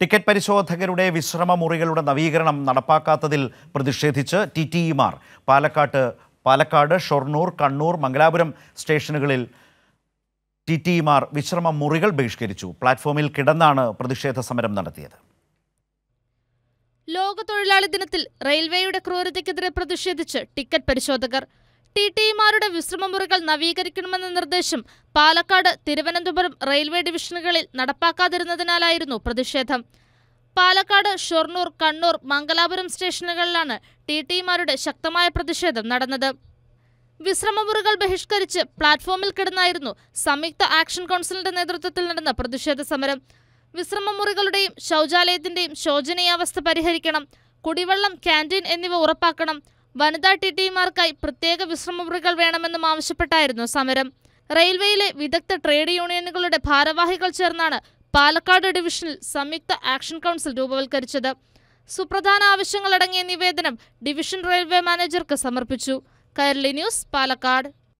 ticket പരിശോധകരുടെ വിശ്രമമുറികളുടെ നവീകരണം നടപ്പാക്കാത്തതിൽ പ്രതിഷേധിച്ച് T T ഇമാർ പാലക്കാട്ട് പാലക്കാട് ഷൊർണൂർ കണ്ണൂർ മംഗലാപുരം സ്റ്റേഷനുകളിൽ ടി ടി ഇമാർ വിശ്രമ മുറികൾ ബഹിഷ്കരിച്ചു പ്ലാറ്റ്ഫോമിൽ കിടന്നാണ് പ്രതിഷേധ സമരം നടത്തിയത് ലോക തൊഴിലാളി ദിനത്തിൽ റെയിൽവേയുടെ ക്രൂരതയ്ക്കെതിരെ പ്രതിഷേധിച്ച് ടിക്കറ്റ് പരിശോധകർ ടി ടിമാരുടെ വിശ്രമമുറികൾ നവീകരിക്കണമെന്ന നിർദ്ദേശം പാലക്കാട് തിരുവനന്തപുരം റെയിൽവേ ഡിവിഷനുകളിൽ നടപ്പാക്കാതിരുന്നതിനാലായിരുന്നു പ്രതിഷേധം പാലക്കാട് ഷൊർണൂർ കണ്ണൂർ മംഗലാപുരം സ്റ്റേഷനുകളിലാണ് ടി ടിമാരുടെ ശക്തമായ പ്രതിഷേധം നടന്നത് വിശ്രമമുറികൾ ബഹിഷ്കരിച്ച് പ്ലാറ്റ്ഫോമിൽ കിടന്നായിരുന്നു സംയുക്ത ആക്ഷൻ കൗൺസിലിന്റെ നേതൃത്വത്തിൽ നടന്ന പ്രതിഷേധ സമരം വിശ്രമമുറികളുടെയും ശൌചാലയത്തിന്റെയും ശോചനീയാവസ്ഥ പരിഹരിക്കണം കുടിവെള്ളം ക്യാൻറ്റീൻ എന്നിവ ഉറപ്പാക്കണം വനിതാ ടി ടിമാർക്കായി പ്രത്യേക മുറികൾ വേണമെന്നും ആവശ്യപ്പെട്ടായിരുന്നു സമരം റെയിൽവേയിലെ വിദഗ്ധ ട്രേഡ് യൂണിയനുകളുടെ ഭാരവാഹികൾ ചേർന്നാണ് പാലക്കാട് ഡിവിഷനിൽ സംയുക്ത ആക്ഷൻ കൗൺസിൽ രൂപവൽക്കരിച്ചത് സുപ്രധാന ആവശ്യങ്ങളടങ്ങിയ നിവേദനം ഡിവിഷൻ റെയിൽവേ മാനേജർക്ക് സമർപ്പിച്ചു കൈരളി ന്യൂസ് പാലക്കാട്